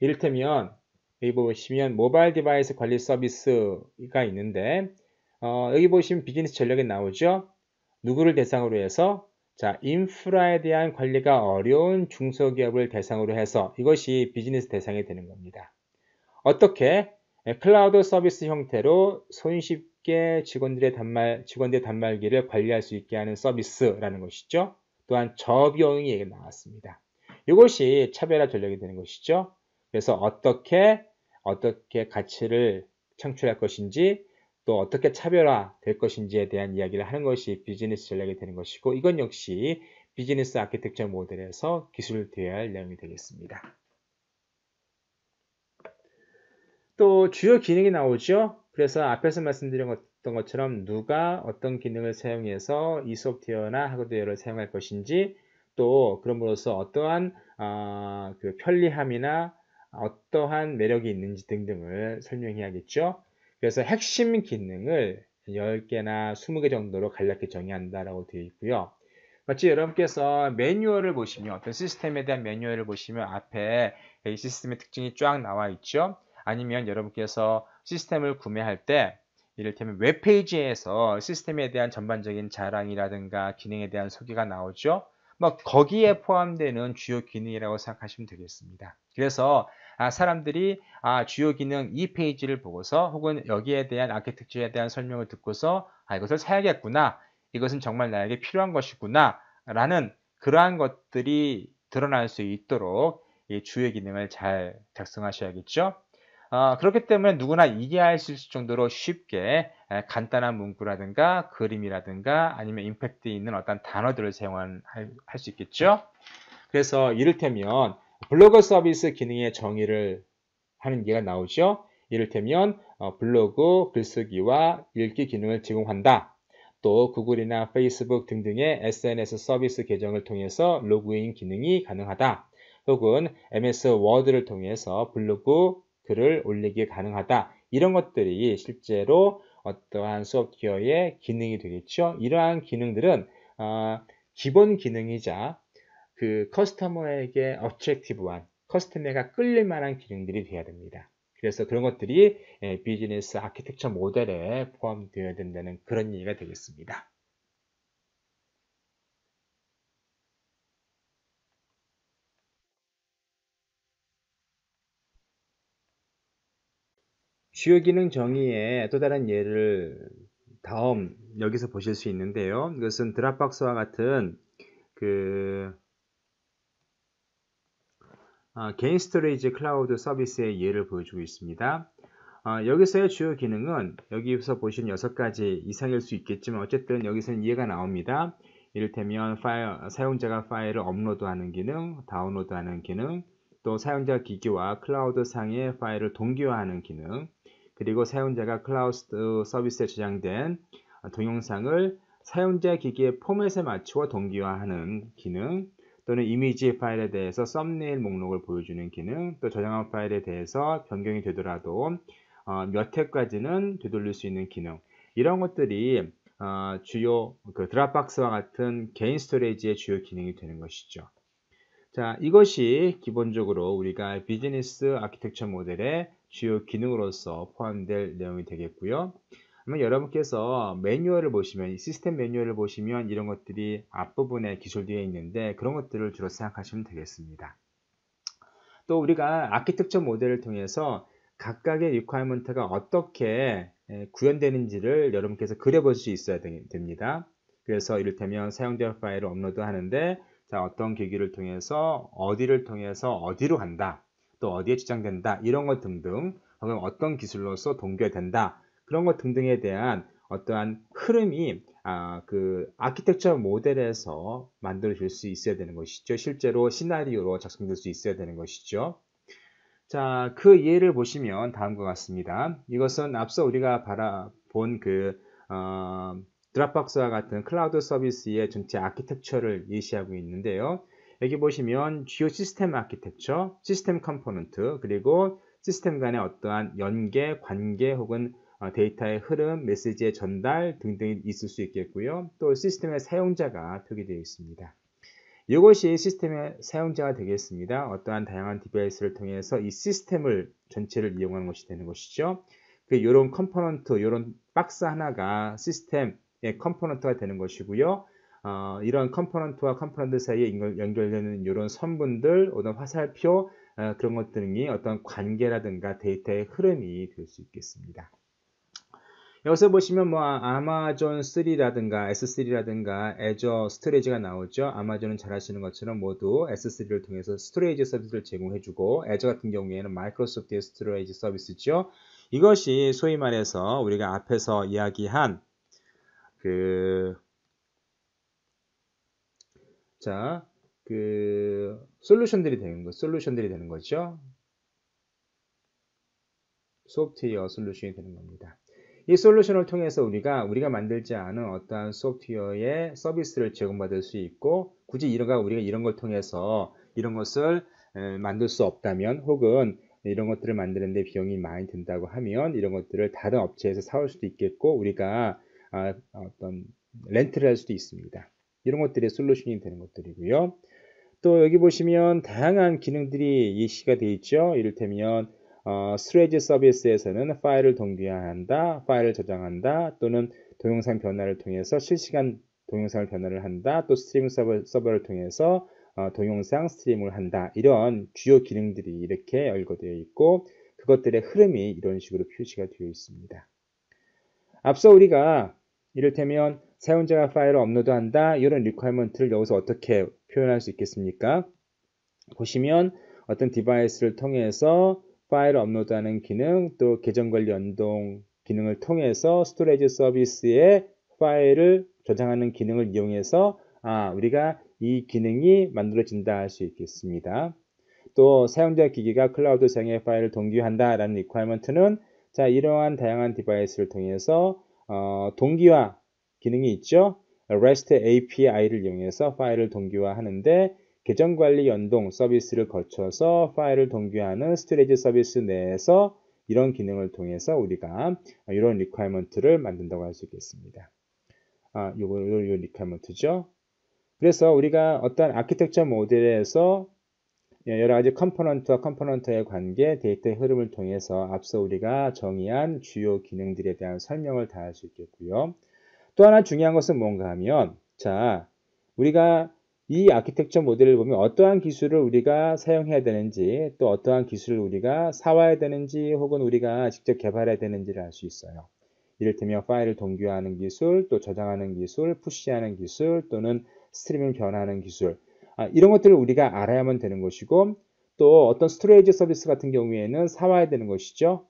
이를테면 여기 보시면 모바일 디바이스 관리 서비스가 있는데 어, 여기 보시면 비즈니스 전략이 나오죠. 누구를 대상으로 해서 자 인프라에 대한 관리가 어려운 중소기업을 대상으로 해서 이것이 비즈니스 대상이 되는 겁니다. 어떻게 예, 클라우드 서비스 형태로 손쉽게 직원들의 단말 직원들의 단말기를 관리할 수 있게 하는 서비스라는 것이죠. 또한 저비용이 나왔습니다. 이것이 차별화 전략이 되는 것이죠. 그래서 어떻게 어떻게 가치를 창출할 것인지 또 어떻게 차별화 될 것인지에 대한 이야기를 하는 것이 비즈니스 전략이 되는 것이고 이건 역시 비즈니스 아키텍처 모델에서 기술되어야 할 내용이 되겠습니다. 또 주요 기능이 나오죠. 그래서 앞에서 말씀드렸던 것처럼 누가 어떤 기능을 사용해서 이 소프트웨어나 하드웨어를 사용할 것인지 또 그럼으로써 어떠한 어, 그 편리함이나 어떠한 매력이 있는지 등등을 설명해야겠죠. 그래서 핵심 기능을 10개나 20개 정도로 간략히 정의한다라고 되어 있고요. 마치 여러분께서 매뉴얼을 보시면 어떤 시스템에 대한 매뉴얼을 보시면 앞에 이 시스템의 특징이 쫙 나와 있죠. 아니면 여러분께서 시스템을 구매할 때 이를테면 웹페이지에서 시스템에 대한 전반적인 자랑이라든가 기능에 대한 소개가 나오죠. 막 뭐 거기에 포함되는 주요 기능이라고 생각하시면 되겠습니다. 그래서 아, 사람들이 아, 주요 기능 이 페이지를 보고서 혹은 여기에 대한 아키텍처에 대한 설명을 듣고서 아, 이것을 사야겠구나. 이것은 정말 나에게 필요한 것이구나. 라는 그러한 것들이 드러날 수 있도록 이 주요 기능을 잘 작성하셔야겠죠. 어, 그렇기 때문에 누구나 이해할 수 있을 정도로 쉽게 간단한 문구라든가 그림이라든가 아니면 임팩트 있는 어떤 단어들을 사용할 수 있겠죠. 그래서 이를테면 블로그 서비스 기능의 정의를 하는 기가 나오죠. 이를테면 어, 블로그, 글쓰기와 읽기 기능을 제공한다. 또 구글이나 페이스북 등등의 SNS 서비스 계정을 통해서 로그인 기능이 가능하다. 혹은 MS 워드를 통해서 블로그 글을 올리기 가능하다. 이런 것들이 실제로 어떠한 소프트웨어의 기능이 되겠죠. 이러한 기능들은 어, 기본 기능이자 그 커스터머에게 어트랙티브한 커스터머가 끌릴 만한 기능들이 돼야 됩니다. 그래서 그런 것들이 비즈니스 예, 아키텍처 모델에 포함되어야 된다는 그런 얘기가 되겠습니다. 주요 기능 정의의 또 다른 예를 다음 여기서 보실 수 있는데요. 이것은 드랍박스와 같은 그 어, 개인 스토리지 클라우드 서비스의 예를 보여주고 있습니다. 어, 여기서의 주요 기능은 여기서 보신 6가지 이상일 수 있겠지만 어쨌든 여기서는 이해가 나옵니다. 이를테면 파일, 사용자가 파일을 업로드하는 기능, 다운로드하는 기능, 또 사용자 기기와 클라우드 상의 파일을 동기화하는 기능, 그리고 사용자가 클라우드 서비스에 저장된 동영상을 사용자 기기의 포맷에 맞추어 동기화하는 기능, 또는 이미지 파일에 대해서 썸네일 목록을 보여주는 기능, 또 저장한 파일에 대해서 변경이 되더라도 어, 몇 회까지는 되돌릴 수 있는 기능 이런 것들이 어, 주요 그 드랍박스와 같은 개인 스토리지의 주요 기능이 되는 것이죠. 자, 이것이 기본적으로 우리가 비즈니스 아키텍처 모델의 주요 기능으로서 포함될 내용이 되겠고요. 아마 여러분께서 매뉴얼을 보시면 시스템 매뉴얼을 보시면 이런 것들이 앞부분에 기술되어 있는데 그런 것들을 주로 생각하시면 되겠습니다. 또 우리가 아키텍처 모델을 통해서 각각의 리퀘어먼트가 어떻게 구현되는지를 여러분께서 그려볼 수 있어야 됩니다. 그래서 이를테면 사용자 파일을 업로드하는데 자, 어떤 기기를 통해서 어디를 통해서 어디로 간다 또 어디에 지정된다 이런 것 등등 혹은 어떤 기술로서 동결된다 그런 것 등등에 대한 어떠한 흐름이 아, 그 아키텍처 모델에서 만들어질 수 있어야 되는 것이죠. 실제로 시나리오로 작성될 수 있어야 되는 것이죠. 자, 그 예를 보시면 다음과 같습니다. 이것은 앞서 우리가 바라본 그 어, 드랍박스와 같은 클라우드 서비스의 전체 아키텍처를 예시하고 있는데요. 여기 보시면 주요 시스템 아키텍처, 시스템 컴포넌트, 그리고 시스템 간의 어떠한 연계, 관계 혹은 어, 데이터의 흐름, 메시지의 전달 등등이 있을 수 있겠고요. 또 시스템의 사용자가 표기되어 있습니다. 이것이 시스템의 사용자가 되겠습니다. 어떠한 다양한 디바이스를 통해서 이 시스템을 전체를 이용하는 것이 되는 것이죠. 그 이런 컴포넌트, 이런 박스 하나가 시스템의 컴포넌트가 되는 것이고요. 어, 이런 컴포넌트와 컴포넌트 사이에 연결되는 이런 선분들, 어떤 화살표 어, 그런 것 등이 어떤 관계라든가 데이터의 흐름이 될 수 있겠습니다. 여기서 보시면 뭐 아, 아마존 3라든가 S3라든가 애저 스토레이지가 나오죠. 아마존은 잘 아시는 것처럼 모두 S3를 통해서 스토레이지 서비스를 제공해주고 애저 같은 경우에는 마이크로소프트의 스토레이지 서비스죠. 이것이 소위 말해서 우리가 앞에서 이야기한 그 자, 그 솔루션들이 되는 거, 솔루션들이 되는 거죠. 소프트웨어 솔루션이 되는 겁니다. 이 솔루션을 통해서 우리가 우리가 만들지 않은 어떠한 소프트웨어의 서비스를 제공받을 수 있고 굳이 이런가 우리가 이런 걸 통해서 이런 것을 만들 수 없다면 혹은 이런 것들을 만드는데 비용이 많이 든다고 하면 이런 것들을 다른 업체에서 사올 수도 있겠고 우리가 아, 어떤 렌트를 할 수도 있습니다. 이런 것들이 솔루션이 되는 것들이고요. 또 여기 보시면 다양한 기능들이 예시가 되어 있죠. 이를테면 어, 스트레지 서비스에서는 파일을 동기화한다, 파일을 저장한다, 또는 동영상 변화를 통해서 실시간 동영상을 변화를 한다, 또 스트리밍 서버, 를 통해서 어, 동영상 스트리을 한다. 이런 주요 기능들이 이렇게 열거되어 있고 그것들의 흐름이 이런 식으로 표시가 되어 있습니다. 앞서 우리가 이를테면 사용자가 파일을 업로드한다 이런 리퀘어먼트를 여기서 어떻게 표현할 수 있겠습니까? 보시면 어떤 디바이스를 통해서 파일 업로드하는 기능, 또 계정 관리 연동 기능을 통해서 스토레이지 서비스에 파일을 저장하는 기능을 이용해서 아, 우리가 이 기능이 만들어진다 할 수 있겠습니다. 또 사용자 기기가 클라우드 상의 파일을 동기화한다 라는 리퀘어먼트는 자 이러한 다양한 디바이스를 통해서 어, 동기화 기능이 있죠. REST API를 이용해서 파일을 동기화하는데 계정 관리 연동 서비스를 거쳐서 파일을 동기화하는 스토리지 서비스 내에서 이런 기능을 통해서 우리가 이런 리퀘어먼트를 만든다고 할 수 있겠습니다. 아, 요거 요, 요 리퀘어먼트죠. 그래서 우리가 어떤 아키텍처 모델에서 여러 가지 컴포넌트와 컴포넌트의 관계, 데이터의 흐름을 통해서 앞서 우리가 정의한 주요 기능들에 대한 설명을 다 할 수 있겠고요. 또 하나 중요한 것은 뭔가 하면 자, 우리가 이 아키텍처 모델을 보면 어떠한 기술을 우리가 사용해야 되는지 또 어떠한 기술을 우리가 사와야 되는지 혹은 우리가 직접 개발해야 되는지를 알 수 있어요. 이를테면 파일을 동기화하는 기술, 또 저장하는 기술, 푸시하는 기술, 또는 스트리밍 변화하는 기술 아, 이런 것들을 우리가 알아야만 되는 것이고 또 어떤 스토레이지 서비스 같은 경우에는 사와야 되는 것이죠.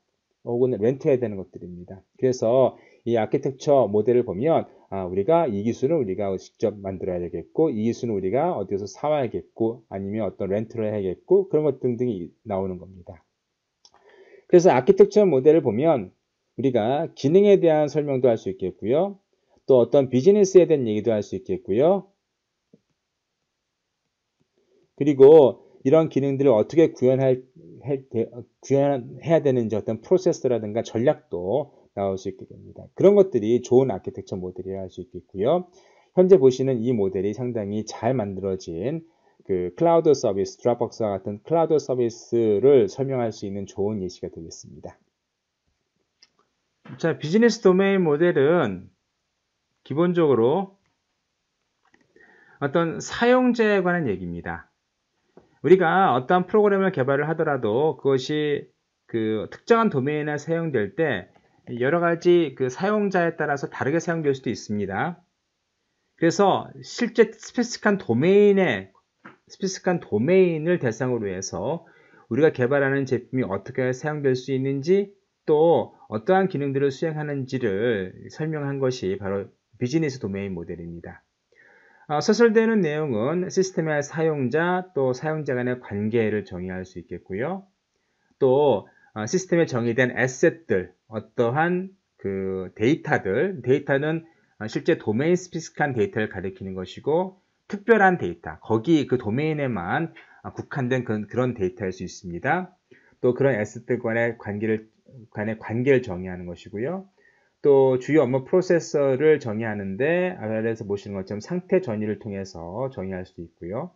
혹은 렌트해야 되는 것들입니다. 그래서 이 아키텍처 모델을 보면 아, 우리가 이 기술을 우리가 직접 만들어야 되겠고 이 기술은 우리가 어디서 사와야겠고 아니면 어떤 렌트를 해야겠고 그런 것 등등이 나오는 겁니다. 그래서 아키텍처 모델을 보면 우리가 기능에 대한 설명도 할 수 있겠고요. 또 어떤 비즈니스에 대한 얘기도 할 수 있겠고요. 그리고 이런 기능들을 어떻게 구현할, 구현해야 되는지 어떤 프로세스라든가 전략도 나올 수 있게 됩니다. 그런 것들이 좋은 아키텍처 모델이라 할 수 있겠고요. 현재 보시는 이 모델이 상당히 잘 만들어진 그 클라우드 서비스, 드랍박스와 같은 클라우드 서비스를 설명할 수 있는 좋은 예시가 되겠습니다. 자, 비즈니스 도메인 모델은 기본적으로 어떤 사용자에 관한 얘기입니다. 우리가 어떠한 프로그램을 개발을 하더라도 그것이 그 특정한 도메인에 사용될 때 여러 가지 그 사용자에 따라서 다르게 사용될 수도 있습니다. 그래서 실제 스페스칸 도메인에 스페스칸 도메인을 대상으로 해서 우리가 개발하는 제품이 어떻게 사용될 수 있는지 또 어떠한 기능들을 수행하는지를 설명한 것이 바로 비즈니스 도메인 모델입니다. 어, 서술되는 내용은 시스템의 사용자 또 사용자 간의 관계를 정의할 수 있겠고요. 또 어, 시스템에 정의된 에셋들, 어떠한 그 데이터들, 데이터는 어, 실제 도메인 스피스한 데이터를 가리키는 것이고 특별한 데이터, 거기 그 도메인에만 어, 국한된 그런, 그런 데이터일 수 있습니다. 또 그런 에셋들 간의 관계를 간의 관계를 정의하는 것이고요. 또 주요 업무 프로세서를 정의하는데 아래에서 보시는 것처럼 상태 전이를 통해서 정의할 수도 있고요.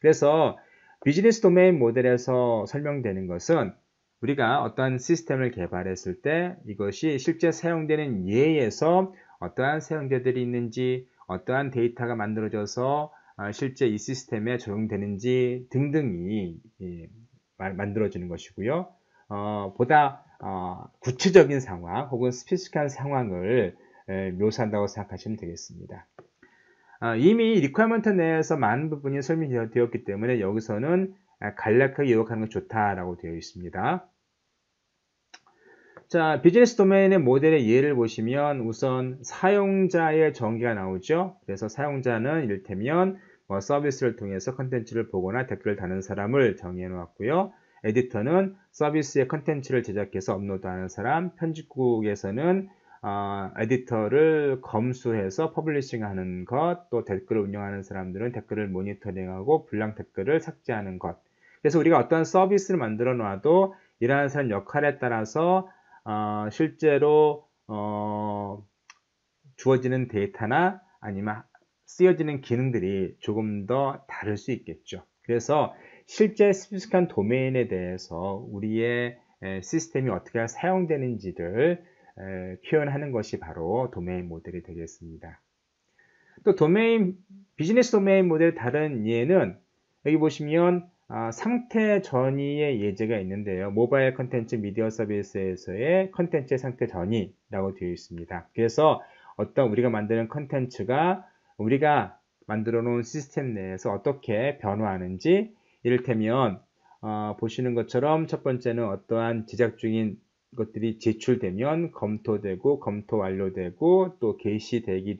그래서 비즈니스 도메인 모델에서 설명되는 것은 우리가 어떠한 시스템을 개발했을 때 이것이 실제 사용되는 예에서 어떠한 사용자들이 있는지 어떠한 데이터가 만들어져서 아, 실제 이 시스템에 적용되는지 등등이 만들어지는 것이고요. 어, 보다 어, 구체적인 상황 혹은 스피스한 상황을 에, 묘사한다고 생각하시면 되겠습니다. 어, 이미 리퀘어먼트 내에서 많은 부분이 설명되었기 때문에 여기서는 아, 간략하게 요약하는 게 좋다라고 되어 있습니다. 자, 비즈니스 도메인의 모델의 예를 보시면 우선 사용자의 정의가 나오죠. 그래서 사용자는 이를테면 뭐 서비스를 통해서 컨텐츠를 보거나 댓글을 다는 사람을 정의해 놓았고요. 에디터는 서비스의 컨텐츠를 제작해서 업로드하는 사람, 편집국에서는 어, 에디터를 검수해서 퍼블리싱하는 것, 또 댓글을 운영하는 사람들은 댓글을 모니터링하고 불량 댓글을 삭제하는 것. 그래서 우리가 어떤 서비스를 만들어 놓아도 이러한 사람 역할에 따라서 어, 실제로 어, 주어지는 데이터나 아니면 쓰여지는 기능들이 조금 더 다를 수 있겠죠. 그래서 실제 스피스한 도메인에 대해서 우리의 시스템이 어떻게 사용되는지를 표현하는 것이 바로 도메인 모델이 되겠습니다. 또 도메인 비즈니스 도메인 모델 다른 예는 여기 보시면 아, 상태 전이의 예제가 있는데요. 모바일 컨텐츠 미디어 서비스에서의 컨텐츠의 상태 전이라고 되어 있습니다. 그래서 어떤 우리가 만드는 컨텐츠가 우리가 만들어 놓은 시스템 내에서 어떻게 변화하는지 이를테면 어, 보시는 것처럼 첫 번째는 어떠한 제작 중인 것들이 제출되면 검토되고 검토 완료되고 또 게시 대기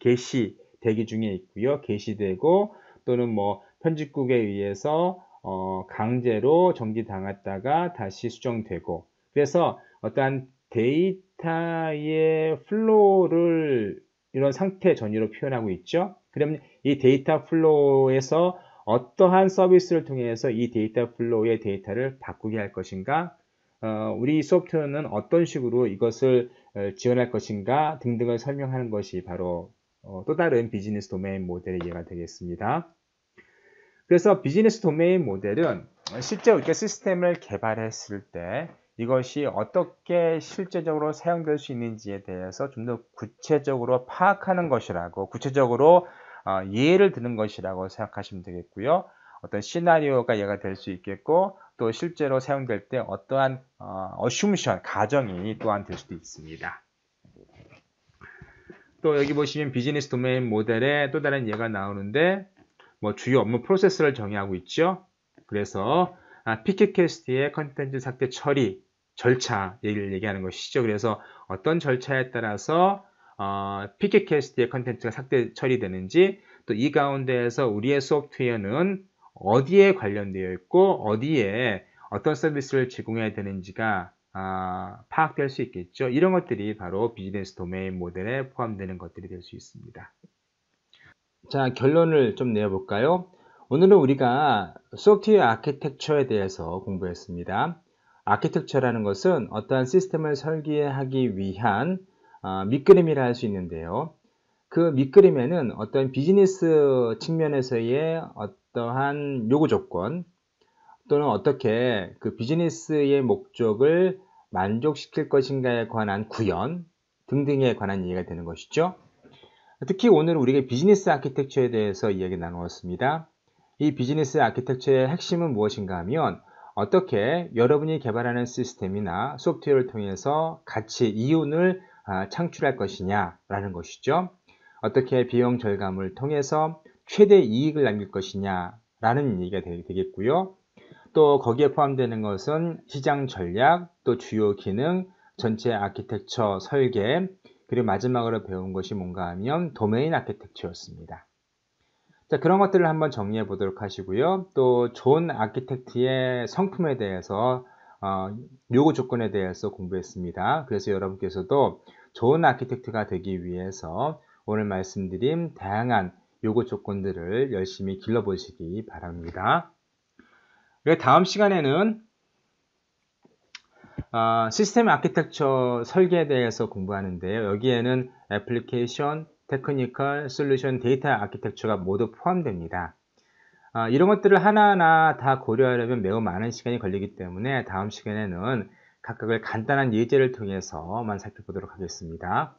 게시 대기 중에 있고요. 게시되고 또는 뭐 편집국에 의해서 어, 강제로 정지당했다가 다시 수정되고 그래서 어떠한 데이터의 플로우를 이런 상태 전이로 표현하고 있죠. 그러면 이 데이터 플로우에서 어떠한 서비스를 통해서 이 데이터 플로우의 데이터를 바꾸게 할 것인가? 어, 우리 소프트웨어는 어떤 식으로 이것을 어, 지원할 것인가 등등을 설명하는 것이 바로 어, 또 다른 비즈니스 도메인 모델의 이가 되겠습니다. 그래서 비즈니스 도메인 모델은 실제 이렇게 시스템을 개발했을 때 이것이 어떻게 실제적으로 사용될 수 있는지에 대해서 좀 더 구체적으로 파악하는 것이라고 구체적으로 어, 예를 드는 것이라고 생각하시면 되겠고요. 어떤 시나리오가 예가 될 수 있겠고 또 실제로 사용될 때 어떠한 어, 슈션 가정이 또한 될 수도 있습니다. 또 여기 보시면 비즈니스 도메인 모델에또 다른 예가 나오는데 뭐 주요 업무 프로세스를 정의하고 있죠. 그래서 아, 피켓캐스트의 컨텐츠 삭제 처리 절차 얘기를 얘기하는 것이죠. 그래서 어떤 절차에 따라서 어, 피켓캐스트의 컨텐츠가 삭제 처리되는지 또 이 가운데에서 우리의 소프트웨어는 어디에 관련되어 있고 어디에 어떤 서비스를 제공해야 되는지가 아, 파악될 수 있겠죠. 이런 것들이 바로 비즈니스 도메인 모델에 포함되는 것들이 될 수 있습니다. 자, 결론을 좀 내어볼까요? 오늘은 우리가 소프트웨어 아키텍처에 대해서 공부했습니다. 아키텍처라는 것은 어떠한 시스템을 설계하기 위한 어, 밑그림이라 할 수 있는데요. 그 밑그림에는 어떤 비즈니스 측면에서의 어떠한 요구 조건 또는 어떻게 그 비즈니스의 목적을 만족시킬 것인가에 관한 구현 등등에 관한 얘기가 되는 것이죠. 특히 오늘 우리가 비즈니스 아키텍처에 대해서 이야기 나누었습니다. 이 비즈니스 아키텍처의 핵심은 무엇인가 하면 어떻게 여러분이 개발하는 시스템이나 소프트웨어를 통해서 가치 이윤을 아, 창출할 것이냐라는 것이죠. 어떻게 비용 절감을 통해서 최대 이익을 남길 것이냐라는 얘기가 되겠고요. 또 거기에 포함되는 것은 시장 전략, 또 주요 기능, 전체 아키텍처 설계, 그리고 마지막으로 배운 것이 뭔가 하면 도메인 아키텍처였습니다. 자, 그런 것들을 한번 정리해 보도록 하시고요. 또 좋은 아키텍트의 성품에 대해서 어, 요구 조건에 대해서 공부했습니다. 그래서 여러분께서도 좋은 아키텍트가 되기 위해서 오늘 말씀드린 다양한 요구 조건들을 열심히 길러보시기 바랍니다. 네, 다음 시간에는 어, 시스템 아키텍처 설계에 대해서 공부하는데요. 여기에는 애플리케이션, 테크니컬, 솔루션, 데이터 아키텍처가 모두 포함됩니다. 어, 이런 것들을 하나하나 다 고려하려면 매우 많은 시간이 걸리기 때문에 다음 시간에는 각각을 간단한 예제를 통해서만 살펴보도록 하겠습니다.